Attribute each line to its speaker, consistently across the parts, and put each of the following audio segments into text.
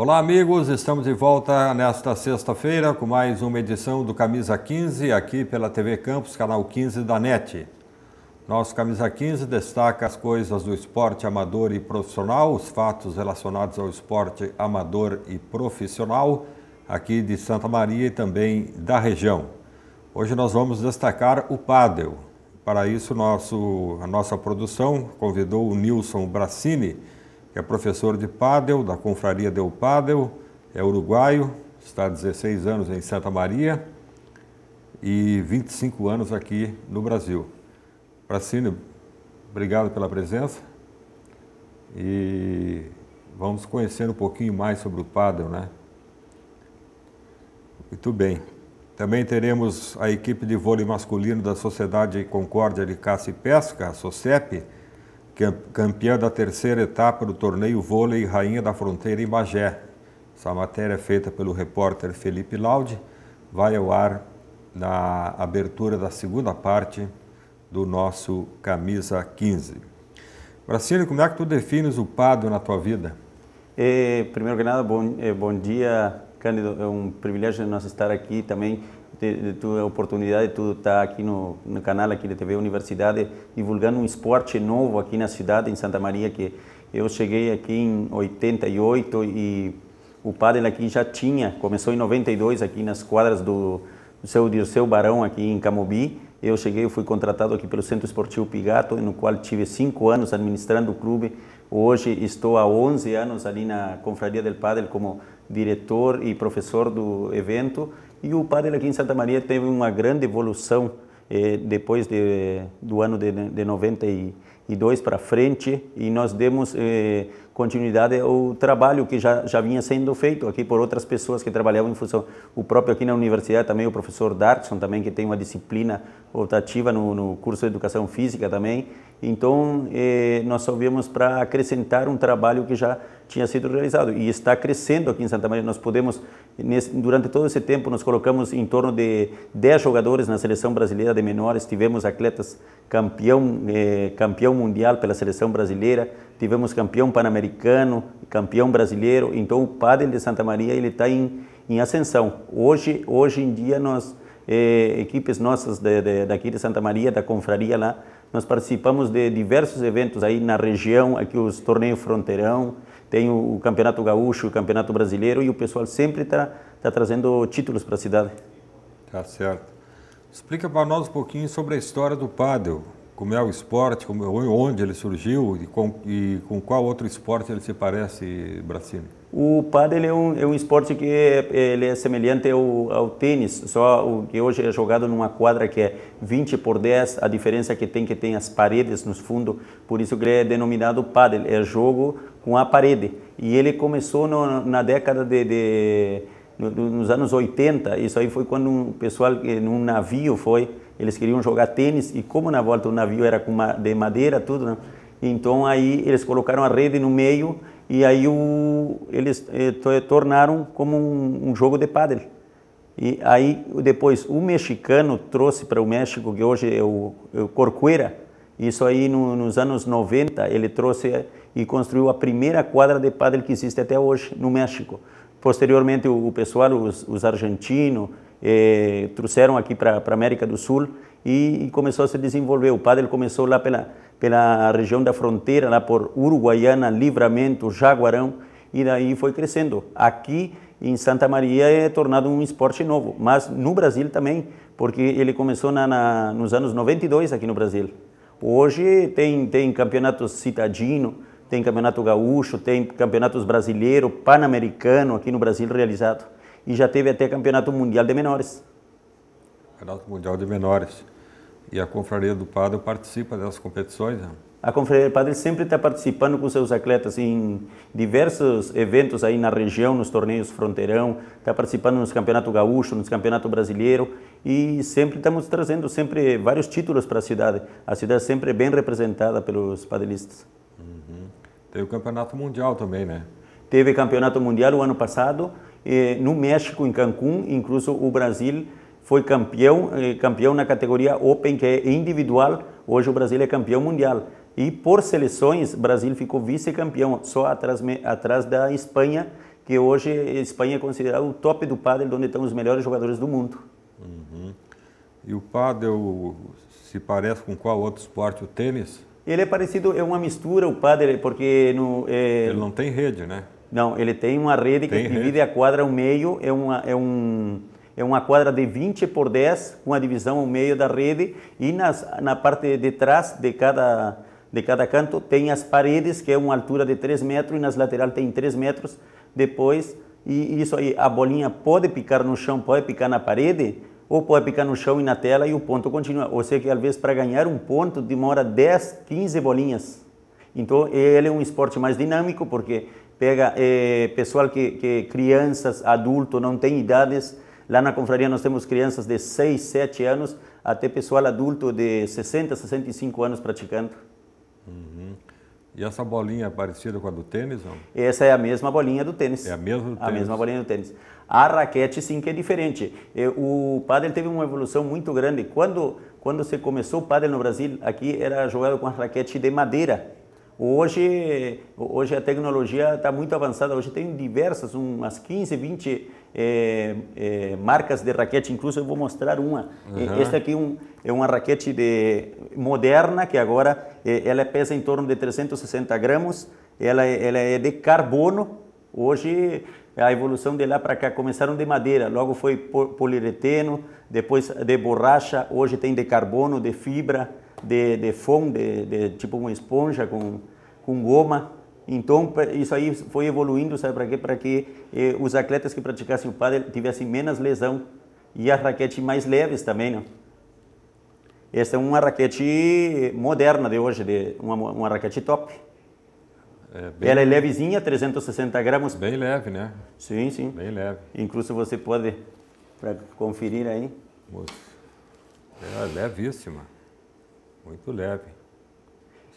Speaker 1: Olá, amigos. Estamos de volta nesta sexta-feira com mais uma edição do Camisa 15 aqui pela TV Campos, canal 15 da NET. Nosso Camisa 15 destaca as coisas do esporte amador e profissional, os fatos relacionados ao esporte amador e profissional aqui de Santa Maria e também da região. Hoje nós vamos destacar o pádel. Para isso, nosso, a nossa produção convidou o Nilson Bracini, é professor de pádel, da confraria Del Pádel, é uruguaio, está há 16 anos em Santa Maria e 25 anos aqui no Brasil. Pracine, obrigado pela presença e vamos conhecer um pouquinho mais sobre o pádel, né? Muito bem. Também teremos a equipe de vôlei masculino da Sociedade Concórdia de Caça e Pesca, a SOCEP, campeã da terceira etapa do torneio Vôlei Rainha da Fronteira em Bagé. Essa matéria é feita pelo repórter Felipe Laude, vai ao ar na abertura da segunda parte do nosso Camisa 15. Bracílio, como é que tu defines o
Speaker 2: Pado na tua vida? É, primeiro que nada, bom, é, bom dia, Cândido. É um privilégio nós estar aqui também ter a oportunidade de tu estar tá aqui no, no canal aqui da TV Universidade divulgando um esporte novo aqui na cidade, em Santa Maria, que eu cheguei aqui em 88 e o padre aqui já tinha, começou em 92 aqui nas quadras do, do seu Dirceu Barão aqui em Camobi. Eu cheguei, eu fui contratado aqui pelo Centro Esportivo Pigato, no qual tive cinco anos administrando o clube, Hoje estou há 11 anos ali na Confraria del Padre como diretor e professor do evento e o padre aqui em Santa Maria teve uma grande evolução eh, depois de, do ano de, de 92 para frente e nós demos eh, continuidade ao trabalho que já, já vinha sendo feito aqui por outras pessoas que trabalhavam em função. O próprio aqui na universidade também, o professor Darkson também, que tem uma disciplina rotativa no, no curso de Educação Física também, então, eh, nós só viemos para acrescentar um trabalho que já tinha sido realizado e está crescendo aqui em Santa Maria. Nós podemos, nesse, durante todo esse tempo, nós colocamos em torno de 10 jogadores na seleção brasileira de menores. Tivemos atletas campeão, eh, campeão mundial pela seleção brasileira, tivemos campeão pan-americano, campeão brasileiro. Então, o padel de Santa Maria ele está em, em ascensão. Hoje, hoje em dia, nós eh, equipes nossas de, de, daqui de Santa Maria, da confraria lá, nós participamos de diversos eventos aí na região, aqui os torneios Fronteirão, tem o Campeonato Gaúcho, o Campeonato Brasileiro e o pessoal sempre está tá trazendo títulos para a cidade. Tá certo.
Speaker 1: Explica para nós um pouquinho sobre a história do pádel como é o esporte, como, onde ele surgiu e com, e com qual outro esporte ele se parece, Bracino?
Speaker 2: O pádel é um, é um esporte que é, ele é semelhante ao, ao, tênis, só o que hoje é jogado numa quadra que é 20 por 10, a diferença que tem que tem as paredes nos fundos, por isso que ele é denominado pádel, é jogo com a parede. E ele começou no, na década de, de, nos anos 80, isso aí foi quando um pessoal num navio foi eles queriam jogar tênis e como na volta o navio era de madeira, tudo, né? Então aí eles colocaram a rede no meio e aí o, eles eh, tornaram como um, um, jogo de pádel. E aí depois o mexicano trouxe para o México, que hoje é o, é o Corcuera, isso aí no, nos anos 90 ele trouxe e construiu a primeira quadra de pádel que existe até hoje no México. Posteriormente o, o pessoal, os, os argentinos, eh, trouxeram aqui para a América do Sul e, e, começou a se desenvolver. O pádel começou lá pela, pela região da fronteira, lá por Uruguaiana, Livramento, Jaguarão, e daí foi crescendo. Aqui em Santa Maria é tornado um esporte novo, mas no Brasil também, porque ele começou na, na, nos anos 92 aqui no Brasil. Hoje tem, tem campeonato citadino, tem campeonato gaúcho, tem campeonatos brasileiro, pan-americano aqui no Brasil realizado e já teve até campeonato mundial de menores.
Speaker 1: Campeonato mundial de menores. E a confraria
Speaker 2: do padre participa dessas competições? Né? A confraria do padre sempre está participando com seus atletas em diversos eventos aí na região, nos torneios fronteirão, está participando nos campeonato gaúcho, nos campeonato brasileiro e sempre estamos trazendo sempre vários títulos para a cidade. A cidade sempre é bem representada pelos padelistas. Uhum. Teve o campeonato mundial também, né? Teve campeonato mundial o ano passado. Eh, no México, em Cancún, incluso o Brasil foi campeão, eh, campeão na categoria Open, que é individual. Hoje o Brasil é campeão mundial. E por seleções, o Brasil ficou vice-campeão, só atrás, atrás da Espanha, que hoje a Espanha é considerada o top do pádel, onde estão os melhores jogadores do mundo.
Speaker 1: Uhum. E o pádel se parece com qual outro esporte? O tênis?
Speaker 2: Ele é parecido, é uma mistura o pádel, porque... No, é... Ele não tem rede, né? Não, ele tem uma rede que divide a quadra ao meio, é uma, é, um, é uma quadra de 20 por 10, com a divisão ao meio da rede, e nas, na parte de trás de cada, de cada canto tem as paredes, que é uma altura de 3 metros, e nas laterais tem 3 metros. Depois, e isso aí, a bolinha pode picar no chão, pode picar na parede, ou pode picar no chão e na tela e o ponto continua. Ou seja, que às vezes para ganhar um ponto demora 10, 15 bolinhas. Então ele é um esporte mais dinâmico porque pega eh, pessoal que, que, crianças, adulto, não tem idades. Lá na confraria nós temos crianças de 6, 7 anos até pessoal adulto de 60, 65 anos praticando.
Speaker 1: Uhum. E essa bolinha é parecida com a do
Speaker 2: tênis? Não? Essa é a mesma bolinha do tênis. É a mesma do tênis. A mesma bolinha do tênis. A raquete sim que é diferente. Eh, o pádel teve uma evolução muito grande. Quando quando se começou o pádel no Brasil, aqui era jogado com a raquete de madeira Hoje, hoje a tecnologia está muito avançada, hoje tem diversas, umas 15, 20 é, é, marcas de raquete, inclusive eu vou mostrar uma. Uhum. Esta aqui é um, é uma raquete de, moderna, que agora é, ela pesa em torno de 360 gramas, ela, ela é de carbono, hoje a evolução de lá para cá começaram de madeira, logo foi poliuretano, depois de borracha, hoje tem de carbono, de fibra, de, de foam, de, de tipo uma esponja com, com goma. Então, isso aí foi evoluindo, sabe para quê? Para que eh, os atletas que praticassem o pádel tivessem menos lesão e as raquetes mais leves também, né? Essa é uma raquete moderna de hoje, de uma, uma raquete top. É bem... Ela é levezinha, 360 gramas. Bem leve, né? Sim, sim. Bem leve. Inclusive você pode, para conferir aí. é levíssima. Muito leve.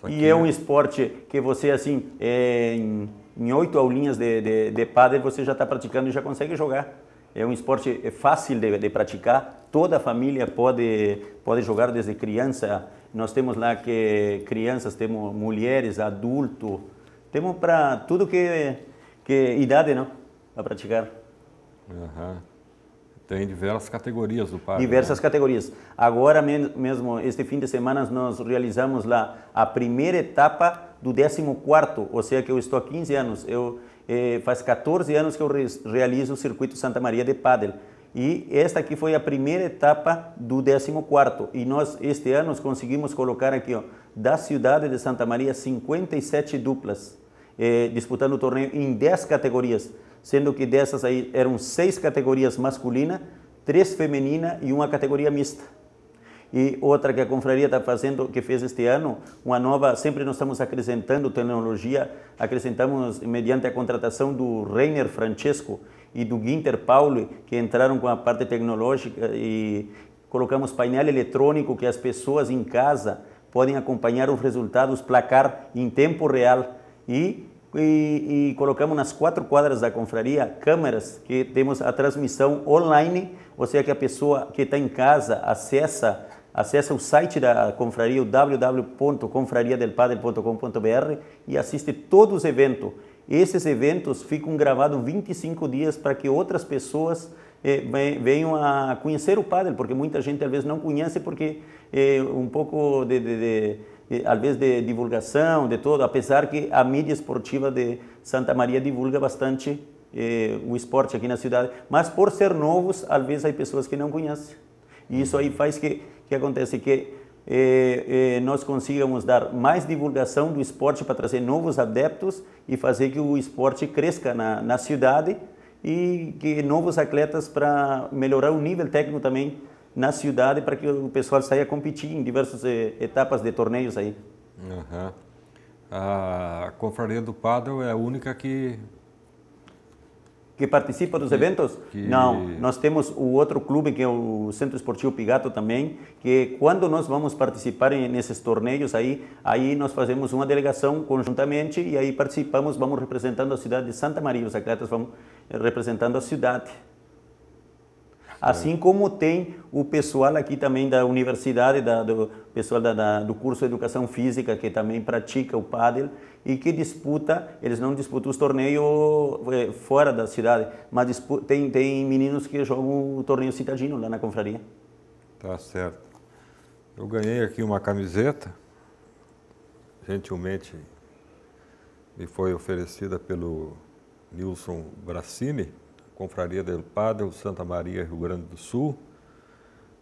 Speaker 2: E é um esporte que você, assim, é, em oito aulinhas de, de, de padre, você já está praticando e já consegue jogar. É um esporte é fácil de, de, praticar, toda a família pode, pode jogar desde criança. Nós temos lá que crianças, temos mulheres, adulto, temos para tudo que, que idade, não? Para praticar. Uhum.
Speaker 1: Tem diversas categorias do parque. Diversas
Speaker 2: né? categorias. Agora mesmo, este fim de semana, nós realizamos lá a primeira etapa do 14º, ou seja, que eu estou há 15 anos. Eu, eh, faz 14 anos que eu realizo o Circuito Santa Maria de Padel. E esta aqui foi a primeira etapa do 14º. E nós, este ano, conseguimos colocar aqui, ó, da cidade de Santa Maria, 57 duplas, eh, disputando o torneio em 10 categorias sendo que dessas aí eram seis categorias masculina, três feminina e uma categoria mista. E outra que a confraria está fazendo, que fez este ano, uma nova, sempre nós estamos acrescentando tecnologia, acrescentamos mediante a contratação do Rainer Francesco e do Ginter Paulo, que entraram com a parte tecnológica e colocamos painel eletrônico que as pessoas em casa podem acompanhar os resultados, placar em tempo real e e, e, colocamos nas quatro quadras da confraria câmeras que temos a transmissão online, ou seja, que a pessoa que está em casa acessa acessa o site da confraria, o www.confrariadelpadel.com.br e assiste todos os eventos. Esses eventos ficam gravados 25 dias para que outras pessoas eh, venham a conhecer o padre, porque muita gente às vezes não conhece porque é um pouco de, de, de às vezes de divulgação, de todo, apesar que a mídia esportiva de Santa Maria divulga bastante eh, o esporte aqui na cidade, mas por ser novos, às vezes há pessoas que não conhecem. E isso aí faz que, que acontece que eh, eh, nós consigamos dar mais divulgação do esporte para trazer novos adeptos e fazer que o esporte cresça na, na cidade e que novos atletas para melhorar o nível técnico também na cidade para que o pessoal saia competir em diversas eh, etapas de torneios aí. Uhum. A confraria do Padre é a única que que participa dos que, eventos? Que... Não, nós temos o outro clube que é o Centro Esportivo Pigato também, que quando nós vamos participar nesses torneios aí, aí nós fazemos uma delegação conjuntamente e aí participamos, vamos representando a cidade de Santa Maria, os atletas vão eh, representando a cidade. Assim como tem o pessoal aqui também da universidade, da, do pessoal da, da, do curso de educação física que também pratica o pádel e que disputa, eles não disputam os torneios eh, fora da cidade, mas disputa, tem, tem meninos que jogam o torneio citadino lá na confraria.
Speaker 1: Tá certo. Eu ganhei aqui uma camiseta, gentilmente me foi oferecida pelo Nilson Bracini Confraria del Padre, Santa Maria, Rio Grande do Sul.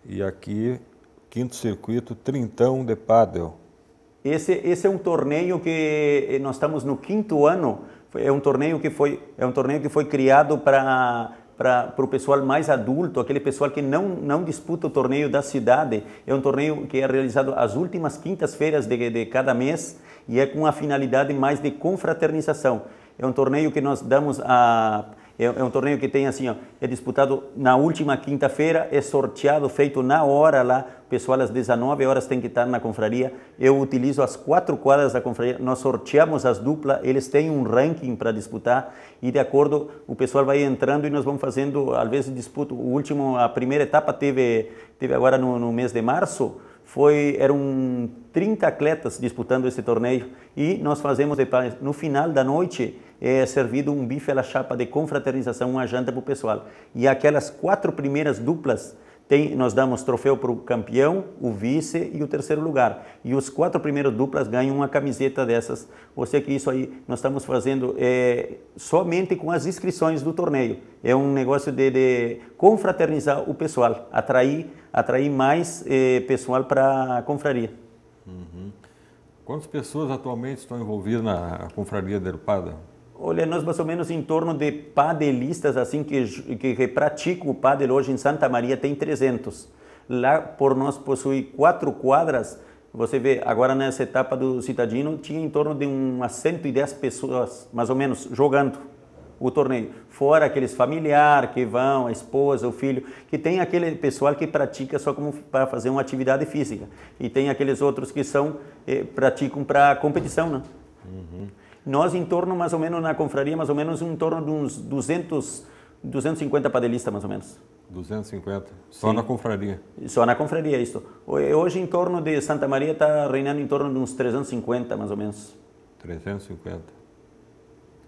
Speaker 1: E aqui, quinto circuito, Trintão de Padel.
Speaker 2: Esse, esse é um torneio que eh, nós estamos no quinto ano. É um torneio que foi, é um torneio que foi criado para para o pessoal mais adulto, aquele pessoal que não, não disputa o torneio da cidade. É um torneio que é realizado às últimas quintas-feiras de, de cada mês e é com a finalidade mais de confraternização. É um torneio que nós damos a é, é, um torneio que tem assim, ó, é disputado na última quinta-feira, é sorteado, feito na hora lá. pessoal às 19 horas tem que estar na confraria. Eu utilizo as quatro quadras da confraria, nós sorteamos as duplas, eles têm um ranking para disputar e de acordo, o pessoal vai entrando e nós vamos fazendo, às vezes disputa. O último, a primeira etapa teve, teve agora no, no mês de março, foi eram 30 atletas disputando esse torneio e nós fazemos no final da noite é servido um bife à chapa de confraternização, uma janta para o pessoal. E aquelas quatro primeiras duplas tem, nós damos troféu para o campeão, o vice e o terceiro lugar. E os quatro primeiros duplas ganham uma camiseta dessas. Ou seja, que isso aí nós estamos fazendo é, somente com as inscrições do torneio. É um negócio de, de confraternizar o pessoal, atrair, atrair mais é, pessoal para a confraria. Uhum. Quantas pessoas atualmente estão envolvidas na confraria da Olha, nós mais ou menos em torno de padelistas assim que, que praticam o padel hoje em Santa Maria tem 300. Lá por nós possui quatro quadras. Você vê, agora nessa etapa do Citadino tinha em torno de umas 110 pessoas, mais ou menos, jogando o torneio. Fora aqueles familiares que vão, a esposa, o filho, que tem aquele pessoal que pratica só como para fazer uma atividade física. E tem aqueles outros que são eh, praticam para competição, né? Uhum. Nós, em torno, mais ou menos, na confraria, mais ou menos em torno de uns 200, 250 padelistas, mais ou menos. 250, só Sim. na confraria? Só na confraria, isso. Hoje, em torno de Santa Maria, está reinando em torno de uns 350, mais ou menos. 350.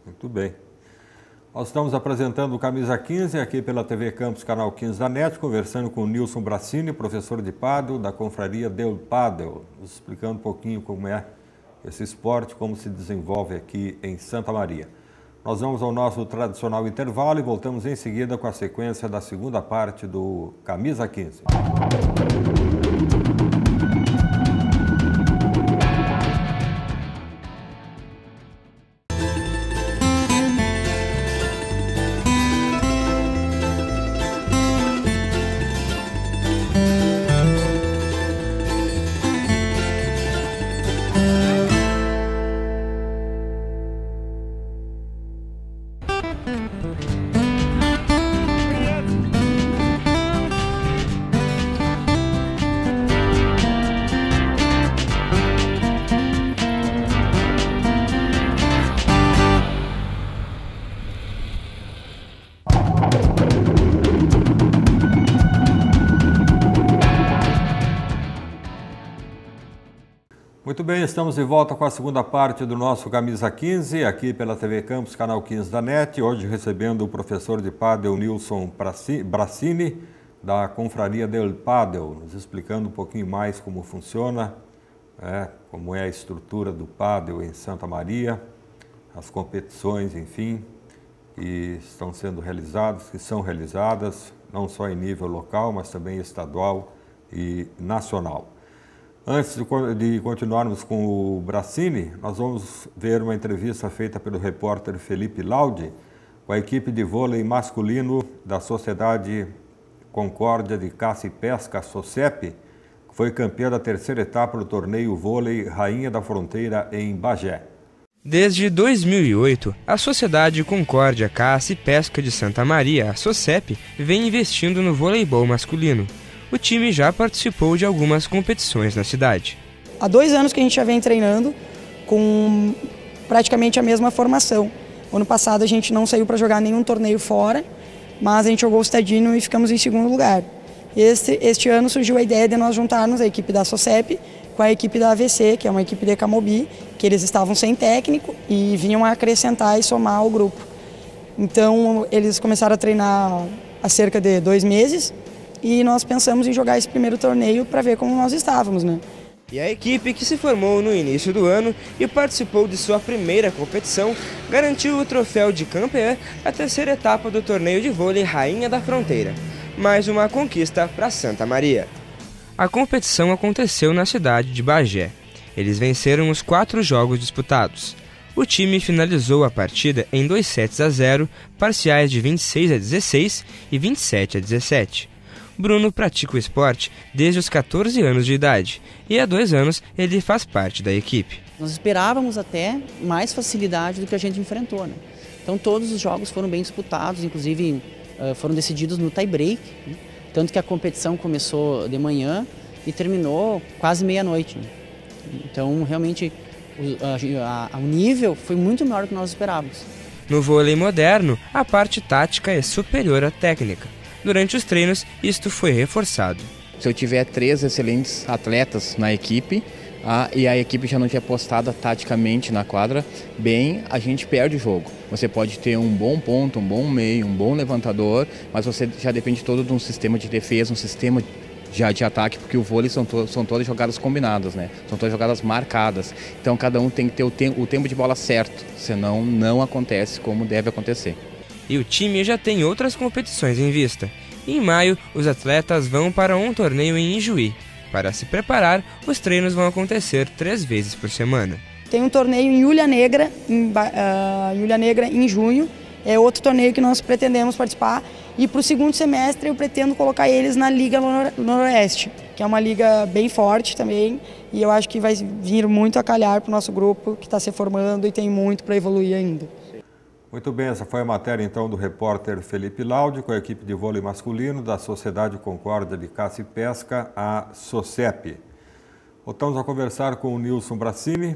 Speaker 1: Muito bem. Nós estamos apresentando o Camisa 15 aqui pela TV Campos, canal 15 da NET, conversando com o Nilson Bracini, professor de Padel, da confraria Del Padel, explicando um pouquinho como é esse esporte, como se desenvolve aqui em Santa Maria. Nós vamos ao nosso tradicional intervalo e voltamos em seguida com a sequência da segunda parte do Camisa 15. estamos de volta com a segunda parte do nosso Camisa 15, aqui pela TV Campos, canal 15 da NET. Hoje recebendo o professor de Padel Nilson Bracini, da Confraria del Padel, nos explicando um pouquinho mais como funciona, é, como é a estrutura do Padel em Santa Maria, as competições, enfim, que estão sendo realizadas, que são realizadas, não só em nível local, mas também estadual e nacional. Antes de, continuarmos com o Bracini, nós vamos ver uma entrevista feita pelo repórter Felipe Laudi com a equipe de vôlei masculino da Sociedade Concórdia de Caça e Pesca, SOCEP, que foi campeã da terceira etapa do torneio vôlei Rainha da Fronteira em Bagé.
Speaker 3: Desde 2008, a Sociedade Concórdia Caça e Pesca de Santa Maria, a SOCEP, vem investindo no vôleibol masculino o time já participou de algumas competições na cidade.
Speaker 4: Há dois anos que a gente já vem treinando com praticamente a mesma formação. Ano passado a gente não saiu para jogar nenhum torneio fora, mas a gente jogou o Cidadino e ficamos em segundo lugar. Este, este ano surgiu a ideia de nós juntarmos a equipe da SOCEP com a equipe da AVC, que é uma equipe de Camobi, que eles estavam sem técnico e vinham acrescentar e somar ao grupo. Então eles começaram a treinar há cerca de dois meses e nós pensamos em jogar esse primeiro torneio para ver como nós estávamos, né? E a
Speaker 3: equipe que se formou no início do ano e participou de sua primeira competição garantiu o troféu de campeã na terceira etapa do torneio de vôlei Rainha da Fronteira. Mais uma conquista para Santa Maria. A competição aconteceu na cidade de Bagé. Eles venceram os quatro jogos disputados. O time finalizou a partida em dois sets a 0, parciais de 26 a 16 e 27 a 17. Bruno pratica o esporte desde os 14 anos de idade e há dois anos
Speaker 4: ele faz parte da equipe. Nós esperávamos até mais facilidade do que a gente enfrentou. Né? Então todos os jogos foram bem disputados, inclusive eh, foram decididos no tie-break, né? tanto que a competição começou de manhã e terminou quase meia-noite. Né? Então realmente o, nível foi muito maior do que nós esperávamos.
Speaker 3: No vôlei moderno, a parte tática é superior à técnica durante os treinos, isto foi reforçado. Se eu tiver três excelentes atletas na equipe, ah, e a equipe já não tinha postada taticamente na quadra, bem, a gente perde o jogo. Você pode ter um bom ponto, um bom meio, um bom levantador, mas você já depende todo de um sistema de defesa, um sistema já de ataque, porque o vôlei são, to são todas jogadas combinadas, né? São todas jogadas marcadas. Então cada um tem que ter o, te o tempo de bola certo, senão não acontece como deve acontecer e o time já tem outras competições em vista. Em maio, os atletas vão para um torneio em Ijuí. Para se preparar, os treinos vão acontecer três vezes por semana.
Speaker 4: Tem um torneio em Ilha Negra, em, uh, Negra, em junho. É outro torneio que nós pretendemos participar. E para o segundo semestre eu pretendo colocar eles na Liga Noroeste, que é uma liga bem forte também. E eu acho que vai vir muito a calhar para o nosso grupo, que está se formando e tem muito para evoluir ainda.
Speaker 1: Muito bem, essa foi a matéria então do repórter Felipe Laude com a equipe de vôlei masculino da Sociedade Concórdia de Caça e Pesca, a SOCEP. Voltamos a conversar com o Nilson Bracini,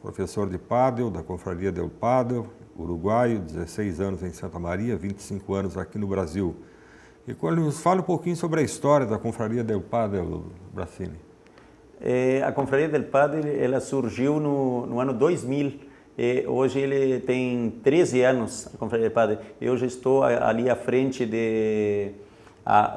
Speaker 1: professor de Padel, da Confraria Del Padel, uruguaio, 16 anos em Santa Maria, 25 anos aqui no Brasil. E quando nos fala um pouquinho sobre a história da Confraria Del Padel, Bracini.
Speaker 2: É, eh, a Confraria Del Padel ela surgiu no, no ano 2000, e hoje ele tem 13 anos, a Conferência de Padre. Eu já estou ali à frente de...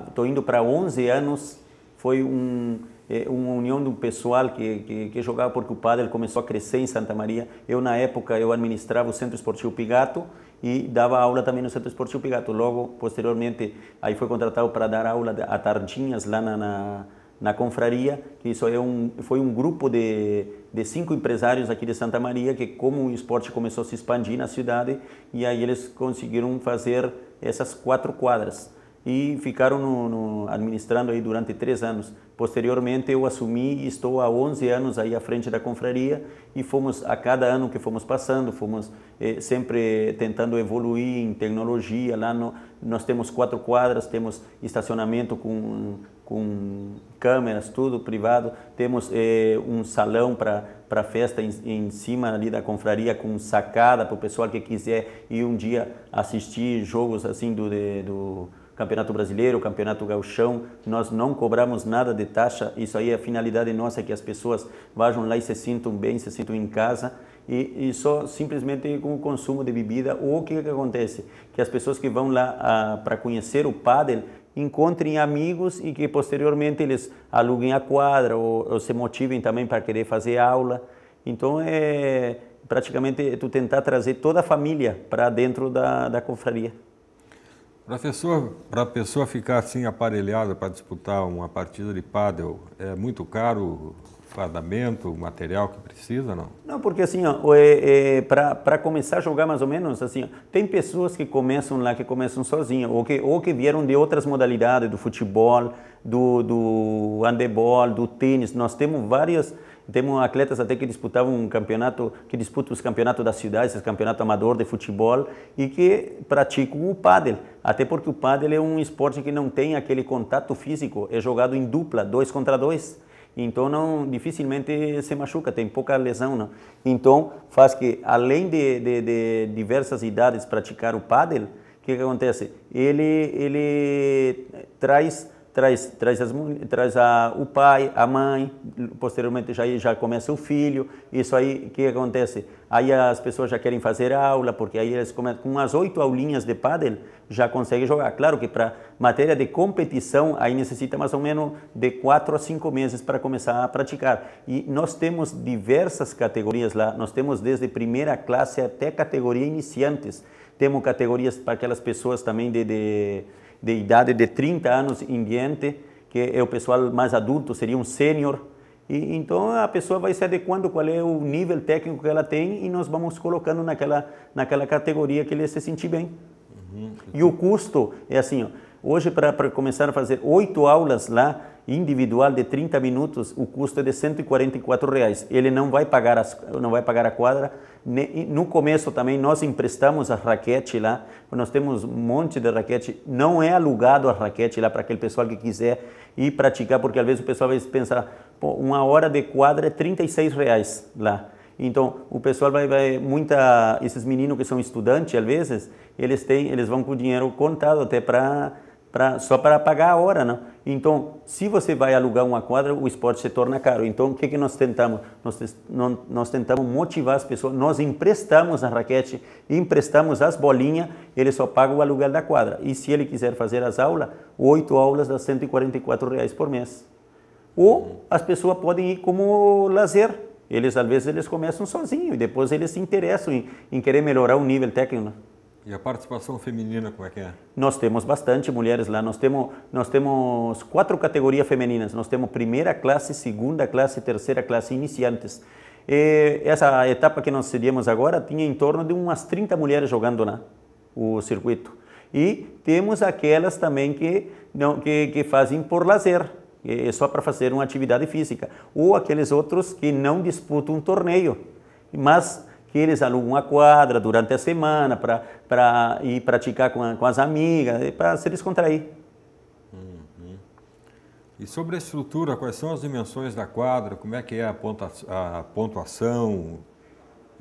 Speaker 2: Estou indo para 11 anos. Foi um, é, uma união do pessoal que, que, que, jogava porque o padre começou a crescer em Santa Maria. Eu, na época, eu administrava o Centro Esportivo Pigato e dava aula também no Centro Esportivo Pigato. Logo, posteriormente, aí foi contratado para dar aula a tardinhas lá na, na na confraria, que isso é um, foi um grupo de, de cinco empresários aqui de Santa Maria, que como o esporte começou a se expandir na cidade, e aí eles conseguiram fazer essas quatro quadras. E ficaram no, no, administrando aí durante três anos. Posteriormente eu assumi e estou há 11 anos aí à frente da confraria e fomos, a cada ano que fomos passando, fomos eh, sempre tentando evoluir em tecnologia lá no, nós temos quatro quadras, temos estacionamento com, com câmeras, tudo privado. Temos eh, um salão para festa em, em, cima ali da confraria com sacada para o pessoal que quiser ir um dia assistir jogos assim do, de, do Campeonato Brasileiro, Campeonato Gauchão, nós não cobramos nada de taxa, isso aí é a finalidade nossa, que as pessoas vajam lá e se sintam bem, se sintam em casa e, e só simplesmente com o consumo de bebida. Ou o que, é que acontece? Que as pessoas que vão lá ah, para conhecer o pádel, encontrem amigos e que posteriormente eles aluguem a quadra ou, ou se motivem também para querer fazer aula. Então é praticamente tu tentar trazer toda a família para dentro da, da confraria.
Speaker 1: Para a pessoa ficar assim aparelhada para disputar uma partida de pádel, é muito caro o fardamento, o material que precisa, não?
Speaker 2: Não, porque assim, é, é, para começar a jogar mais ou menos, assim, tem pessoas que começam lá, que começam sozinhas, ou que, ou que vieram de outras modalidades, do futebol, do, do handebol, do tênis, nós temos várias temos atletas até que disputavam um campeonato, que disputam os campeonatos da cidade, esses campeonatos amador de futebol, e que praticam o pádel. Até porque o pádel é um esporte que não tem aquele contato físico, é jogado em dupla, dois contra dois. Então, não, dificilmente se machuca, tem pouca lesão. Não. Então, faz que, além de, de, de diversas idades praticar o pádel, o que, que acontece? Ele, ele traz traz, traz, as, traz a, o pai, a mãe, posteriormente já, já começa o filho, isso aí, o que acontece? Aí as pessoas já querem fazer aula, porque aí eles começam, com umas oito aulinhas de pádel, já conseguem jogar. Claro que para matéria de competição, aí necessita mais ou menos de quatro a cinco meses para começar a praticar. E nós temos diversas categorias lá, nós temos desde primeira classe até categoria iniciantes, temos categorias para aquelas pessoas também de, de de idade de 30 anos em diante, que é o pessoal mais adulto, seria um sênior. E, então a pessoa vai se adequando qual é o nível técnico que ela tem e nós vamos colocando naquela, naquela categoria que ele se sentir bem. Uhum. E o custo é assim, ó, hoje para começar a fazer oito aulas lá, individual de 30 minutos, o custo é de 144 reais. Ele não vai pagar, as, não vai pagar a quadra. No começo também nós emprestamos a raquete lá, nós temos um monte de raquete, não é alugado a raquete lá para aquele pessoal que quiser ir praticar, porque às vezes o pessoal vai pensar, uma hora de quadra é 36 reais lá. Então, o pessoal vai, vai muita, esses meninos que são estudantes, às vezes, eles têm, eles vão com o dinheiro contado até para pra, só para pagar a hora, não. Então, se você vai alugar uma quadra, o esporte se torna caro. Então, o que, que nós tentamos? Nós, nós tentamos motivar as pessoas, nós emprestamos a raquete, emprestamos as bolinhas, ele só paga o aluguel da quadra. E se ele quiser fazer as aulas, oito aulas dá 144 reais por mês. Ou as pessoas podem ir como lazer. Eles, às vezes, eles começam sozinhos e depois eles se interessam em, em querer melhorar o nível técnico.
Speaker 1: E a participação feminina como é que é?
Speaker 2: Nós temos bastante mulheres lá. Nós temos nós temos quatro categorias femininas. Nós temos primeira classe, segunda classe, terceira classe, iniciantes. E essa etapa que nós seríamos agora tinha em torno de umas 30 mulheres jogando lá o circuito. E temos aquelas também que não que, que fazem por lazer, é só para fazer uma atividade física, ou aqueles outros que não disputam um torneio, mas que eles alugam uma quadra durante a semana para ir praticar com, a, com as amigas, para se descontrair.
Speaker 1: E sobre a estrutura, quais são as dimensões da quadra? Como é que é a, pontua a pontuação?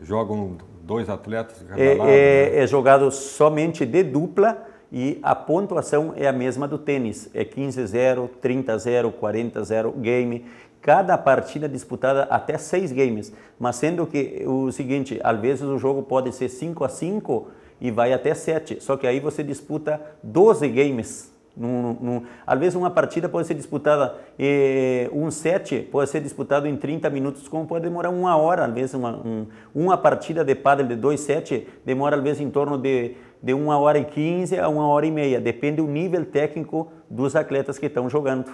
Speaker 1: Jogam dois atletas de cada é, lado? É,
Speaker 2: né? é jogado somente de dupla e a pontuação é a mesma do tênis, é 15-0, 30-0, 40-0 game cada partida disputada até seis games, mas sendo que o seguinte, às vezes o jogo pode ser 5 a 5 e vai até 7, só que aí você disputa 12 games. às vezes uma partida pode ser disputada, eh, um set pode ser disputado em 30 minutos, como pode demorar uma hora, às vezes uma, um, uma partida de pádel de dois set demora às vezes em torno de, de uma hora e 15 a uma hora e meia, depende do nível técnico dos atletas que estão jogando.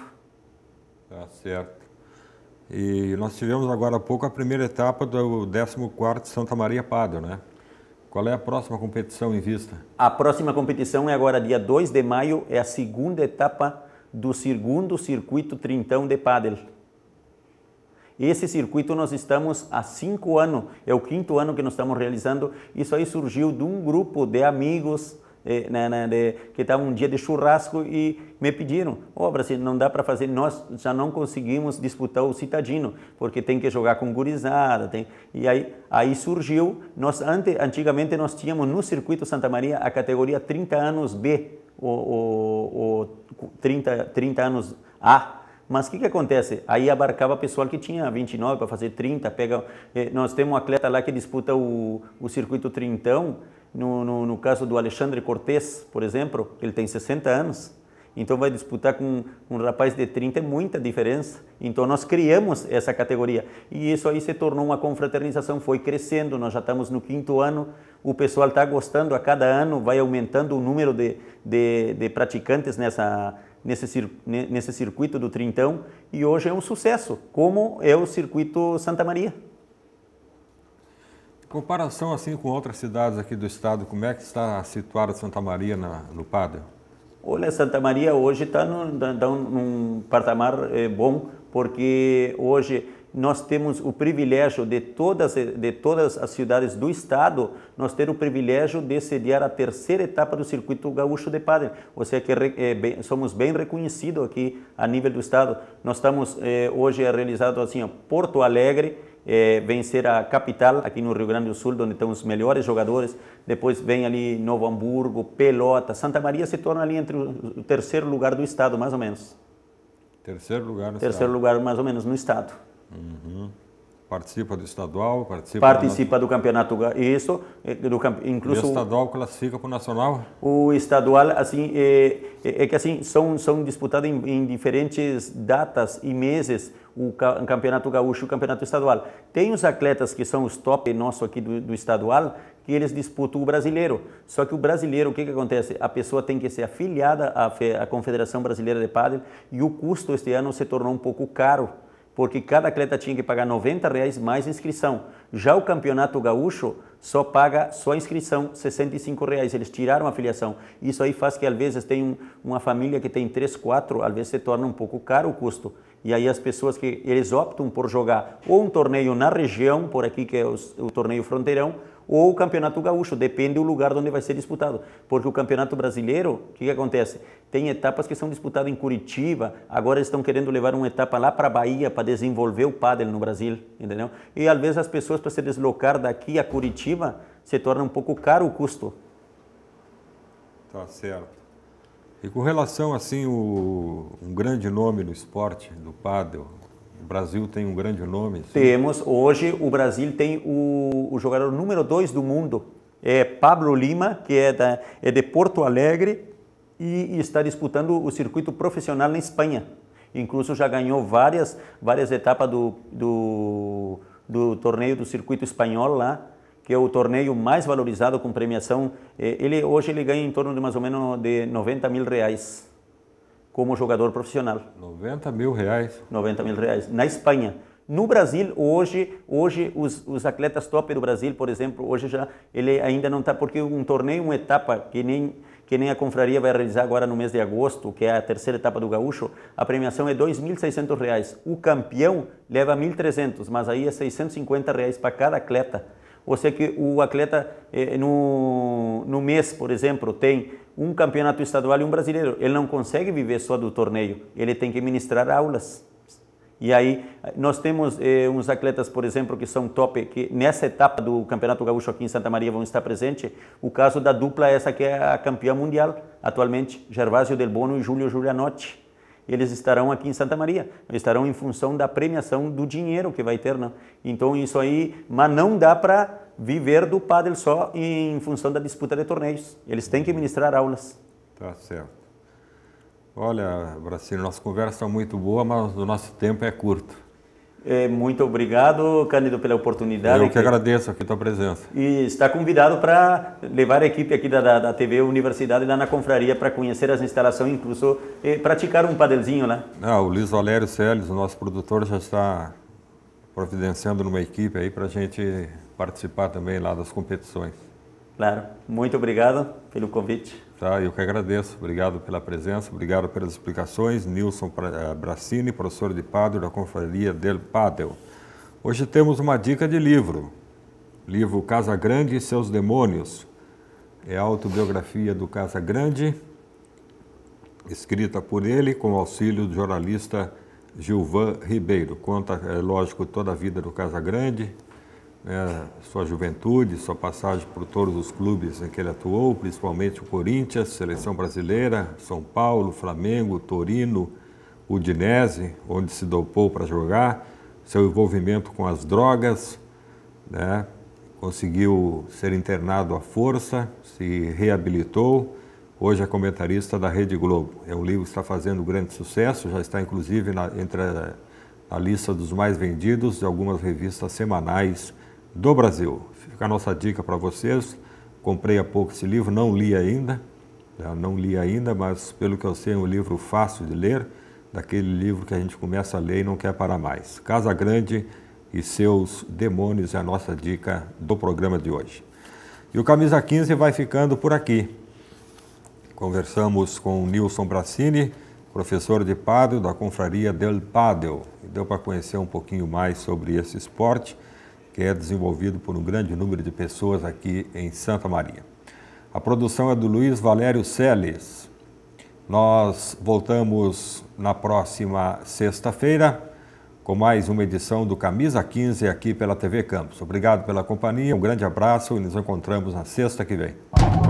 Speaker 2: Tá
Speaker 1: certo. E nós tivemos agora há pouco a primeira etapa do 14º Santa Maria Padre, né? Qual é a próxima
Speaker 2: competição em vista? A próxima competição é agora dia 2 de maio, é a segunda etapa do segundo circuito Trintão de Padel. Esse circuito nós estamos há cinco anos, é o quinto ano que nós estamos realizando. Isso aí surgiu de um grupo de amigos né, né, de, que estava um dia de churrasco e me pediram, ó, oh, Brasil, não dá para fazer, nós já não conseguimos disputar o citadino, porque tem que jogar com gurizada, tem... E aí, aí surgiu, nós ante, antigamente nós tínhamos no circuito Santa Maria a categoria 30 anos B, o, o, o 30, 30 anos A, mas o que, que acontece? Aí abarcava pessoal que tinha 29 para fazer 30, pega... Eh, nós temos um atleta lá que disputa o, o circuito trintão, no, no, no caso do Alexandre Cortes, por exemplo, ele tem 60 anos, então vai disputar com um rapaz de 30 é muita diferença. Então nós criamos essa categoria e isso aí se tornou uma confraternização, foi crescendo. Nós já estamos no quinto ano, o pessoal está gostando a cada ano, vai aumentando o número de, de, de praticantes nessa nesse, nesse circuito do Trintão e hoje é um sucesso, como é o circuito Santa Maria.
Speaker 1: Comparação assim com outras cidades aqui do estado, como é que está situada Santa Maria na, no Padre?
Speaker 2: Olha, Santa Maria hoje está num, num, patamar é, bom, porque hoje nós temos o privilégio de todas, eh, de todas as cidades do estado, nós ter o privilégio de sediar a terceira etapa do Circuito Gaúcho de Padre. Ou seja, que é, bem, somos bem reconhecidos aqui a nível do estado. Nós estamos, é, hoje é realizado assim, ó, Porto Alegre, é, vem ser a capital aqui no Rio Grande do Sul, onde estão os melhores jogadores. Depois vem ali Novo Hamburgo, Pelota, Santa Maria se torna ali entre o terceiro lugar do estado, mais ou menos.
Speaker 1: Terceiro lugar no terceiro estado. Terceiro
Speaker 2: lugar, mais ou menos, no estado.
Speaker 1: Uhum. Participa do estadual, participa, participa
Speaker 2: do, campeonato isso, do incluso o estadual classifica para o nacional. O estadual assim é, é, é que assim são são disputados em, em, diferentes datas e meses o campeonato gaúcho, o campeonato estadual. Tem os atletas que são os top nosso aqui do, do estadual que eles disputam o brasileiro. Só que o brasileiro, o que, que acontece? A pessoa tem que ser afiliada à, à Confederação Brasileira de Padel e o custo este ano se tornou um pouco caro porque cada atleta tinha que pagar 90 reais mais inscrição. Já o Campeonato Gaúcho só paga só inscrição 65 reais. Eles tiraram a filiação. Isso aí faz que às vezes tem um, uma família que tem três, quatro. às vezes se torna um pouco caro o custo. E aí as pessoas que eles optam por jogar ou um torneio na região, por aqui que é o, o torneio Fronteirão, ou o Campeonato Gaúcho, depende do lugar onde vai ser disputado. Porque o Campeonato Brasileiro, o que, que acontece? Tem etapas que são disputadas em Curitiba, agora eles estão querendo levar uma etapa lá para a Bahia para desenvolver o pádel no Brasil, entendeu? E às vezes as pessoas para se deslocar daqui a Curitiba se torna um pouco caro o custo.
Speaker 1: Tá certo. E com relação assim o um grande nome no esporte do pádel, o Brasil tem um grande nome. Sim. Temos.
Speaker 2: Hoje o Brasil tem o, o jogador número 2 do mundo. É Pablo Lima, que é, da, é de Porto Alegre e, e está disputando o circuito profissional na Espanha. Incluso já ganhou várias, várias etapas do, do, do torneio do circuito espanhol lá que é o torneio mais valorizado com premiação. É, ele hoje ele ganha em torno de mais ou menos de 90 mil reais como jogador profissional. 90 mil reais. 90 mil reais. Na Espanha. No Brasil, hoje, hoje os, os, atletas top do Brasil, por exemplo, hoje já ele ainda não está, porque um torneio, uma etapa que nem, que nem a confraria vai realizar agora no mês de agosto, que é a terceira etapa do Gaúcho, a premiação é R$ 2.600. O campeão leva R$ 1.300, mas aí é R$ 650 reais para cada atleta. Ou seja que o atleta eh, no, no mês, por exemplo, tem um campeonato estadual e um brasileiro. Ele não consegue viver só do torneio, ele tem que ministrar aulas. E aí nós temos eh, uns atletas, por exemplo, que são top, que nessa etapa do Campeonato Gaúcho aqui em Santa Maria vão estar presentes. O caso da dupla essa que é a campeã mundial atualmente, Gervásio Del Bono e Júlio Julianotti eles estarão aqui em Santa Maria, estarão em função da premiação do dinheiro que vai ter, não? Né? Então isso aí, mas não dá para viver do pádel só em função da disputa de torneios. Eles têm que ministrar aulas.
Speaker 1: Tá certo. Olha, Brasil, nossa conversa é muito boa, mas o nosso tempo é curto.
Speaker 2: É, muito obrigado, Cândido, pela oportunidade. Eu que
Speaker 1: agradeço aqui a tua presença.
Speaker 2: E está convidado para levar a equipe aqui da, da, TV Universidade lá na confraria para conhecer as instalações, incluso eh, praticar um padelzinho lá.
Speaker 1: Não, é, o Luiz Valério Celes, o nosso produtor, já está providenciando uma equipe aí para a gente participar também lá das competições. Claro. Muito obrigado pelo convite. Tá, eu que agradeço. Obrigado pela presença, obrigado pelas explicações. Nilson eh, Bracini, professor de Pádua da Confraria del Padel. Hoje temos uma dica de livro. Livro Casa Grande e seus demônios. É a autobiografia do Casa Grande, escrita por ele com auxílio do jornalista Gilvan Ribeiro. Conta, é lógico, toda a vida do Casa Grande, né, sua juventude, sua passagem por todos os clubes em que ele atuou, principalmente o Corinthians, Seleção Brasileira, São Paulo, Flamengo, Torino, Udinese, onde se dopou para jogar, seu envolvimento com as drogas, né, conseguiu ser internado à força, se reabilitou. Hoje é comentarista da Rede Globo. É um livro que está fazendo grande sucesso, já está inclusive na, entre a, a lista dos mais vendidos de algumas revistas semanais do Brasil. Fica a nossa dica para vocês. Comprei há pouco esse livro, não li ainda, né? não li ainda, mas pelo que eu sei é um livro fácil de ler, daquele livro que a gente começa a ler e não quer parar mais. Casa Grande e seus demônios é a nossa dica do programa de hoje. E o Camisa 15 vai ficando por aqui. Conversamos com Nilson Bracini, professor de Pádel da Confraria del Pádel. Deu para conhecer um pouquinho mais sobre esse esporte que é desenvolvido por um grande número de pessoas aqui em Santa Maria. A produção é do Luiz Valério Seles. Nós voltamos na próxima sexta-feira com mais uma edição do Camisa 15 aqui pela TV Campos. Obrigado pela companhia, um grande abraço e nos encontramos na sexta que vem.